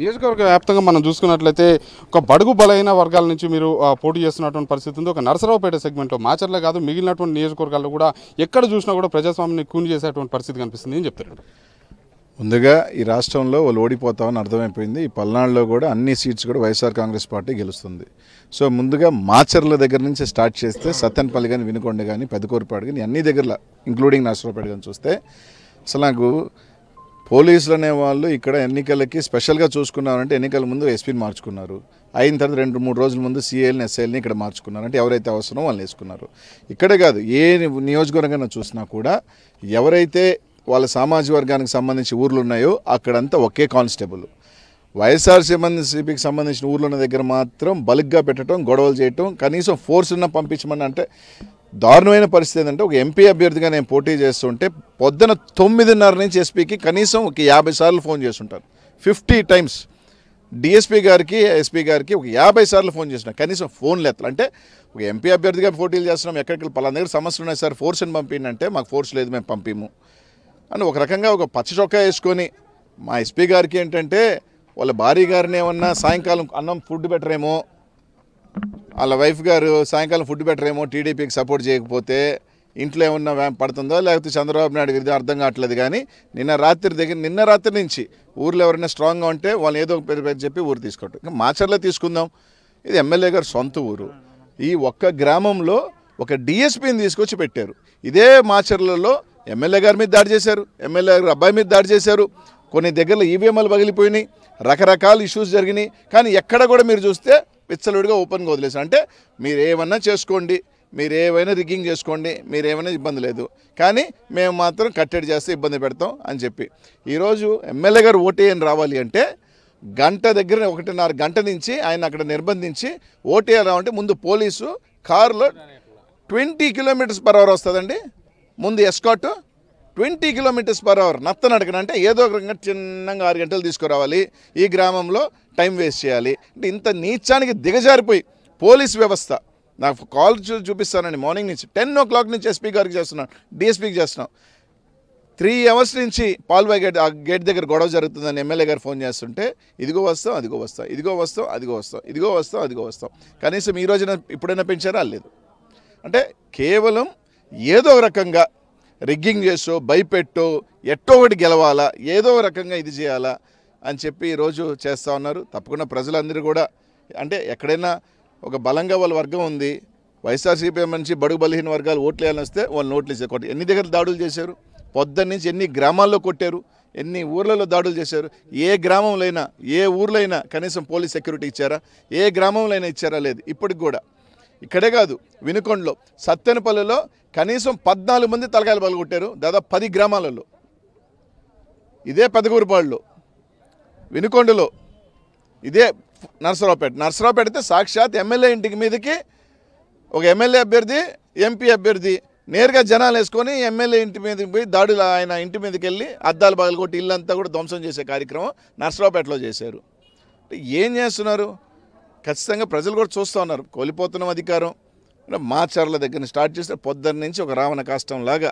నియోజకవర్గ వ్యాప్తంగా మనం చూసుకున్నట్లయితే ఒక బడుగు బలైన వర్గాల నుంచి మీరు పోటీ చేస్తున్నటువంటి పరిస్థితి ఉంది ఒక నరసరావుపేట సెగ్మెంట్లో మాచర్లే కాదు మిగిలినటువంటి నియోజకవర్గాల్లో కూడా ఎక్కడ చూసినా కూడా ప్రజాస్వామ్యాన్ని కూని చేసేటువంటి పరిస్థితి కనిపిస్తుంది అని చెప్తారు ముందుగా ఈ రాష్ట్రంలో వాళ్ళు ఓడిపోతామని అర్థమైపోయింది ఈ పల్నాడులో కూడా అన్ని సీట్స్ కూడా వైఎస్ఆర్ కాంగ్రెస్ పార్టీ గెలుస్తుంది సో ముందుగా మాచర్ల దగ్గర నుంచి స్టార్ట్ చేస్తే సత్యన్పల్లి కానీ వినుకొండ కానీ పెదకూరుపాడు కానీ అన్ని దగ్గర ఇంక్లూడింగ్ నరసరావుపేట కానీ చూస్తే అసలు నాకు పోలీసులు అనేవాళ్ళు ఇక్కడ ఎన్నికలకి స్పెషల్గా చూసుకున్నారంటే ఎన్నికల ముందు ఎస్పీని మార్చుకున్నారు అయిన తర్వాత రెండు మూడు రోజుల ముందు సీఎల్ని ఎస్ఐల్ని ఇక్కడ మార్చుకున్నారు అంటే ఎవరైతే అవసరమో వాళ్ళు వేసుకున్నారు ఇక్కడే కాదు ఏ నియోజకవర్గంగా చూసినా కూడా ఎవరైతే వాళ్ళ సామాజిక వర్గానికి సంబంధించి ఊర్లు ఉన్నాయో అక్కడంతా ఒకే కానిస్టేబుల్ వైఎస్ఆర్సీపీకి సంబంధించిన ఊర్లో ఉన్న దగ్గర మాత్రం బలుగ్గా పెట్టడం గొడవలు చేయటం కనీసం ఫోర్స్ ఉన్న పంపించమని అంటే దారుణమైన పరిస్థితి ఏంటంటే ఒక ఎంపీ అభ్యర్థిగా నేను పోటీ చేస్తుంటే పొద్దున తొమ్మిదిన్నర నుంచి ఎస్పీకి కనీసం ఒక యాభై సార్లు ఫోన్ చేస్తుంటాను ఫిఫ్టీ టైమ్స్ డిఎస్పీ గారికి ఎస్పీ గారికి ఒక యాభై సార్లు ఫోన్ చేసిన కనీసం ఫోన్ లేదు అంటే ఒక ఎంపీ అభ్యర్థిగా పోటీలు చేస్తున్నాం ఎక్కడికి పలానా దగ్గర సమస్యలు ఉన్నాయి సార్ ఫోర్స్ని పంపిండి అంటే మాకు ఫోర్స్ లేదు మేము పంపిము అని ఒక రకంగా ఒక పచ్చ చొక్కా వేసుకొని మా ఎస్పీ గారికి ఏంటంటే వాళ్ళ భార్య గారిని ఏమన్నా సాయంకాలం అన్నం ఫుడ్ బెటరేమో వాళ్ళ వైఫ్ గారు సాయంకాలం ఫుడ్ పెట్టరేమో టీడీపీకి సపోర్ట్ చేయకపోతే ఇంట్లో ఏమన్నా వ్యామ్ పడుతుందో లేకపోతే చంద్రబాబు నాయుడు గారిది అర్థం కావట్లేదు కానీ నిన్న రాత్రి దగ్గర నిన్న రాత్రి నుంచి ఊర్లో ఎవరైనా స్ట్రాంగ్గా ఉంటే వాళ్ళు ఏదో పేరు పేరు చెప్పి ఊరు తీసుకోవటం ఇంకా మాచర్లో తీసుకుందాం ఇది ఎమ్మెల్యే గారు సొంత ఊరు ఈ ఒక్క గ్రామంలో ఒక డిఎస్పీని తీసుకొచ్చి పెట్టారు ఇదే మాచర్లలో ఎమ్మెల్యే గారి మీద దాడి చేశారు ఎమ్మెల్యే గారు అబ్బాయి మీద దాడి చేశారు కొన్ని దగ్గరలో ఈవీఎంలు e పగిలిపోయినాయి రకరకాల ఇష్యూస్ జరిగినాయి కానీ ఎక్కడ కూడా మీరు చూస్తే విచ్చలుడిగా ఓపెన్గా వదిలేసాను అంటే మీరు ఏమన్నా చేసుకోండి మీరు ఏమైనా రిగ్గింగ్ చేసుకోండి మీరు ఏమైనా ఇబ్బంది లేదు కానీ మేము మాత్రం కట్టడి చేస్తే ఇబ్బంది పెడతాం అని చెప్పి ఈరోజు ఎమ్మెల్యే గారు ఓటేయని రావాలి అంటే గంట దగ్గర ఒకటిన్నర గంట నుంచి ఆయన అక్కడ నిర్బంధించి ఓటేయాలి రావంటే ముందు పోలీసు కారులో ట్వంటీ కిలోమీటర్స్ పర్ అవర్ వస్తుందండి ముందు escort twenty kilometres per hour నత్త నడకన అంటే ఏదో ఒక రకంగా చిన్నగా ఆరు గంటలు తీసుకురావాలి ఈ గ్రామంలో టైం వేస్ట్ చేయాలి అంటే ఇంత నీచానికి దిగజారిపోయి పోలీస్ వ్యవస్థ నాకు కాల్ చూపిస్తానండి మార్నింగ్ నుంచి టెన్ ఓ క్లాక్ నుంచి ఎస్పీ గారికి చేస్తున్నాం డిఎస్పీకి చేస్తున్నాం త్రీ అవర్స్ నుంచి పాల్బాయ్ గేట్ ఆ గేట్ దగ్గర గొడవ జరుగుతుందని ఎమ్మెల్యే గారు ఫోన్ చేస్తుంటే ఇదిగో వస్తాం అదిగో వస్తాం ఇదిగో వస్తాం అదిగో వస్తాం ఇదిగో వస్తాం అదిగో వస్తాం కనీసం ఈ రోజున ఇప్పుడైనా పెంచారా లేదు అంటే కేవలం ఏదో రకంగా రిగ్గింగ్ చేసో భయపెట్టో ఎట్టో ఒకటి గెలవాలా ఏదో రకంగా ఇది చేయాలా అని చెప్పి ఈరోజు చేస్తూ ఉన్నారు తప్పకుండా ప్రజలందరూ కూడా అంటే ఎక్కడైనా ఒక బలంగా వాళ్ళ వర్గం ఉంది వైఎస్ఆర్సీపీ నుంచి బడుగు బలహీన వర్గాలు ఓట్లు వేయాలని వస్తే వాళ్ళు నోట్లు ఇచ్చారు ఎన్ని దగ్గర దాడులు చేశారు పొద్దున్న నుంచి ఎన్ని గ్రామాల్లో కొట్టారు ఎన్ని ఊర్లలో దాడులు చేశారు ఏ గ్రామంలో ఏ ఊర్లో కనీసం పోలీస్ సెక్యూరిటీ ఇచ్చారా ఏ గ్రామంలో ఇచ్చారా లేదు ఇప్పటికి కూడా ఇక్కడే కాదు వినుకొండలో సత్యనపల్లిలో కనీసం పద్నాలుగు మంది తలకాయలు పలుగొట్టారు దాదాపు పది గ్రామాలలో ఇదే పెదగూరుపాడులో వినుకొండలో ఇదే నర్సరావుపేట నర్సరావుపేట అయితే సాక్షాత్ ఎమ్మెల్యే ఇంటికి మీదకి ఒక ఎమ్మెల్యే అభ్యర్థి ఎంపీ అభ్యర్థి నేరుగా జనాలు వేసుకొని ఎమ్మెల్యే ఇంటి మీదకి పోయి దాడులు ఆయన ఇంటి మీదకి వెళ్ళి అద్దాలు పగలు కొట్టి ఇల్లంతా కూడా ధ్వంసం చేసే కార్యక్రమం నర్సరావుపేటలో చేశారు ఏం చేస్తున్నారు ఖచ్చితంగా ప్రజలు కూడా చూస్తూ ఉన్నారు కోల్పోతున్నాం అధికారం మాచర్ల దగ్గర స్టార్ట్ చేస్తే పొద్దున్న నుంచి ఒక రావణ కాష్టం లాగా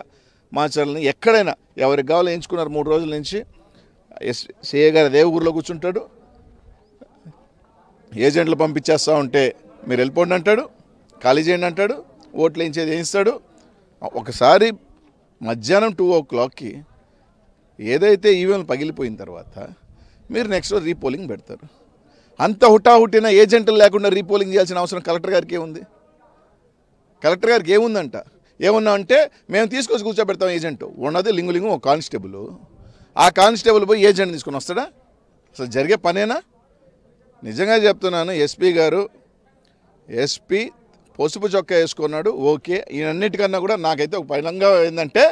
మాచర్లని ఎక్కడైనా ఎవరికి కావాలో ఎంచుకున్నారు మూడు రోజుల నుంచి ఎస్ సిఏ గారు అదే ఊర్లో కూర్చుంటాడు ఏజెంట్లు పంపించేస్తా ఉంటే మీరు వెళ్ళిపోండి అంటాడు ఖాళీ చేయండి అంటాడు ఓట్లు వేయించేది వేయిస్తాడు ఒకసారి మధ్యాహ్నం టూ ఓ క్లాక్కి ఏదైతే ఈవెన్ పగిలిపోయిన తర్వాత మీరు నెక్స్ట్ రీపోలింగ్ పెడతారు అంత హుటాహుటిన ఏజెంట్లు లేకుండా రీపోలింగ్ చేయాల్సిన అవసరం కలెక్టర్ గారికి ఏముంది కలెక్టర్ గారికి ఏముందంట ఏమున్నా అంటే మేము తీసుకొచ్చి కూర్చోబెడతాం ఏజెంట్ ఉన్నది లింగులింగు ఒక కానిస్టేబుల్ ఆ కానిస్టేబుల్ పోయి ఏజెంట్ తీసుకుని వస్తాడా అసలు జరిగే పనేనా నిజంగా చెప్తున్నాను ఎస్పీ గారు ఎస్పీ పసుపు చొక్కా వేసుకున్నాడు ఓకే ఈయనన్నిటికన్నా కూడా నాకైతే ఒక పైనంగా ఏంటంటే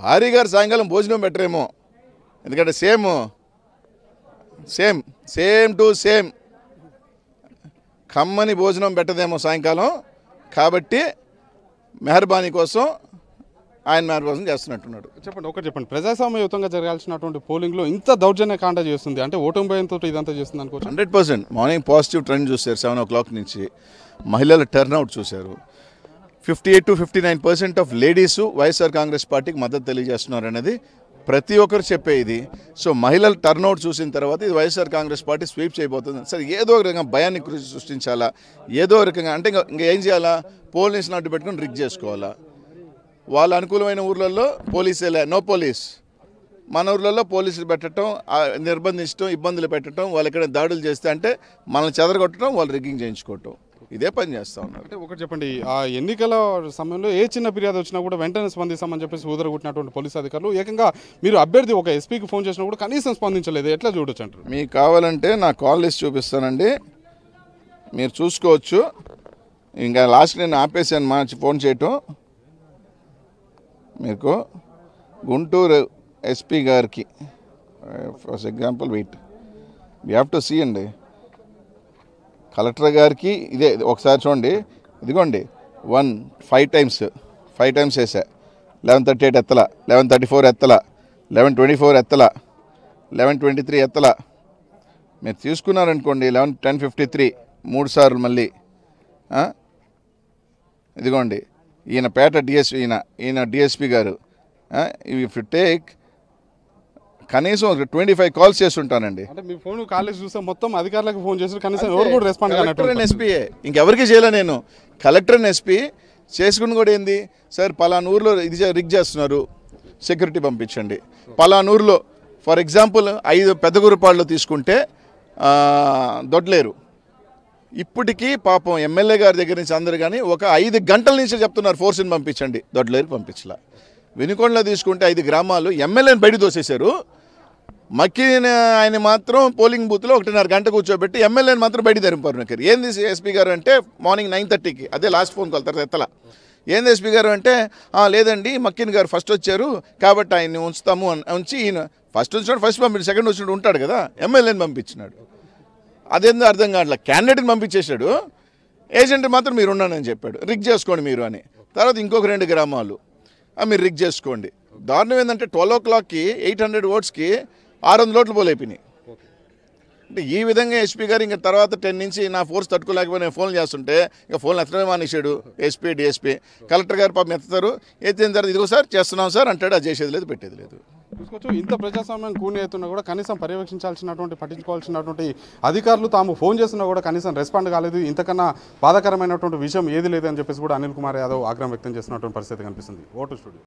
భార్య గారు సాయంకాలం భోజనం పెట్టరేమో ఎందుకంటే same same same to same కమ్మని భోజనం పెట్టదేమో సాయంకాలం కాబట్టి మెహర్బానీ కోసం ఆయన మార్గోసం చేస్తున్నట్టున్నాడు చెప్పండి ఒకటి చెప్పండి ప్రజాస్వామ్యయుతంగా జరగాల్సినటువంటి పోలింగ్లో ఇంత దౌర్జన్య కాండ చేస్తుంది అంటే ఓటమి భయంతో ఇదంతా చేస్తుంది అనుకో hundred percent morning positive trend చూశారు సెవెన్ ఓ క్లాక్ నుంచి మహిళల టర్న్అవుట్ చూశారు fifty eight to fifty nine percent of ladies YSR Congress పార్టీకి మద్దతు తెలియజేస్తున్నారు అనేది ప్రతి ఒక్కరు చెప్పే ఇది సో మహిళలు టర్న్అవుట్ చూసిన తర్వాత ఇది వైఎస్ఆర్ కాంగ్రెస్ పార్టీ స్వీప్ చేయబోతుంది సరే ఏదో ఒక రకంగా భయాన్ని సృష్టించాలా ఏదో రకంగా అంటే ఇంకా ఏం చేయాలా పోలీసుని అడ్డు పెట్టుకుని రిగ్ చేసుకోవాలా వాళ్ళ అనుకూలమైన ఊర్లలో పోలీసులే నో పోలీస్ మన ఊర్లలో పోలీసులు పెట్టడం నిర్బంధించడం ఇబ్బందులు పెట్టడం వాళ్ళు ఎక్కడ దాడులు చేస్తే అంటే మనల్ని చెదరగొట్టడం వాళ్ళు రిగ్గింగ్ చేయించుకోవటం ఇదే పని చేస్తా ఉన్నారు అంటే ఒకటి చెప్పండి ఆ ఎన్నికల సమయంలో ఏ చిన్న ఫిర్యాదు వచ్చినా కూడా వెంటనే స్పందిస్తామని చెప్పేసి ఊదరగొట్టినటువంటి పోలీస్ అధికారులు ఏకంగా మీరు అభ్యర్థి ఒక ఎస్పీకి ఫోన్ చేసినా కూడా కనీసం స్పందించలేదు ఎట్లా చూడొచ్చు అంటారు మీకు కావాలంటే నా కాల్ లిస్ట్ చూపిస్తానండి మీరు చూసుకోవచ్చు ఇంకా లాస్ట్ నేను ఆపేసాను మా ఫోన్ చేయటం మీకు గుంటూరు ఎస్పీ గారికి for example wait we have to see అండి కలెక్టర్ గారికి ఇదే ఒకసారి చూడండి ఇదిగోండి one five times five times వేసా లెవెన్ థర్టీ ఎయిట్ ఎత్తల లెవెన్ థర్టీ ఫోర్ ఎత్తలా లెవెన్ ట్వంటీ ఫోర్ ఎత్తలా లెవెన్ ట్వంటీ త్రీ ఎత్తలా మీరు తీసుకున్నారనుకోండి లెవెన్ టెన్ ఫిఫ్టీ త్రీ మూడు సార్లు మళ్ళీ ఇదిగోండి ఈయన పేట డిఎస్పి ఈయన ఈయన డిఎస్పి గారు ఇఫ్ యు టేక్ కనీసం ట్వంటీ ఫైవ్ కాల్స్ చేస్తుంటానండి అంటే మీ ఫోన్ కాలేజ్ చూస్తే మొత్తం అధికారులకు ఫోన్ చేస్తారు కనీసం ఎవరు కూడా రెస్పాండ్ కలెక్టర్ ఎస్పీఏ ఇంకెవరికి చేయలే నేను కలెక్టర్ ఎస్పీ చేసుకుని కూడా ఏంది సార్ పలానా ఊర్లో ఇది రిగ్ చేస్తున్నారు సెక్యూరిటీ పంపించండి పలానూరులో ఊర్లో ఫర్ ఎగ్జాంపుల్ ఐదు పెద్దగురుపాళ్ళు తీసుకుంటే దొడ్లేరు ఇప్పటికీ పాపం ఎమ్మెల్యే గారి దగ్గర నుంచి అందరు కానీ ఒక ఐదు గంటల నుంచి చెప్తున్నారు ఫోర్స్ని పంపించండి దొడ్లేరు పంపించలా వెనుకొండలో తీసుకుంటే ఐదు గ్రామాలు ఎమ్మెల్యేని బయట తోసేశారు మక్కిన ఆయన మాత్రం పోలింగ్ బూత్లో ఒకటిన్నర గంట కూర్చోబెట్టి ఎమ్మెల్యేని మాత్రం బయట ధరింపారు నాకు ఏంది ఎస్పీ గారు అంటే మార్నింగ్ నైన్ థర్టీకి అదే లాస్ట్ ఫోన్ కాల్ తర్వాత ఎత్తలా ఏంది ఎస్పీ గారు అంటే లేదండి మక్కిన్ గారు ఫస్ట్ వచ్చారు కాబట్టి ఆయన్ని ఉంచుతాము అని ఉంచి ఈయన ఫస్ట్ వచ్చినాడు ఫస్ట్ పంపించాడు సెకండ్ వచ్చినాడు ఉంటాడు కదా ఎమ్మెల్యేని పంపించినాడు అదేందో అర్థం కావట్లే క్యాండిడేట్ని పంపించేశాడు ఏజెంట్ మాత్రం మీరు ఉన్నానని చెప్పాడు రిక్ చేసుకోండి మీరు అని తర్వాత ఇంకొక రెండు గ్రామాలు మీరు రిక్ చేసుకోండి దారుణం ఏంటంటే ట్వెల్వ్ ఓ క్లాక్కి ఎయిట్ హండ్రెడ్ ఓట్స్కి ఆరు వందల ఓట్లు పోలైపోయినాయి అంటే ఈ విధంగా ఎస్పీ గారు ఇంకా తర్వాత టెన్ నుంచి నా ఫోర్స్ తట్టుకోలేకపోయినా ఫోన్ చేస్తుంటే ఇంకా ఫోన్ ఎత్తడమే మానేశాడు ఎస్పీ డిఎస్పీ కలెక్టర్ గారు పాపం ఎత్తుతారు ఎత్తిన తర్వాత ఇదిగో సార్ చేస్తున్నాం సార్ అంటాడు అది చేసేది లేదు పెట్టేది లేదు చూసుకోవచ్చు ఇంత ప్రజాస్వామ్యం కూని అవుతున్నా కూడా కనీసం పర్యవేక్షించాల్సినటువంటి పట్టించుకోవాల్సినటువంటి అధికారులు తాము ఫోన్ చేస్తున్నా కూడా కనీసం రెస్పాండ్ కాలేదు ఇంతకన్నా బాధాకరమైనటువంటి విషయం ఏది లేదని చెప్పేసి కూడా అనిల్ కుమార్ యాదవ్ ఆగ్రహం వ్యక్తం చేస్తున్నటువంటి పరిస్థితి కనిపిస్తుంది ఓటు స్టూడియో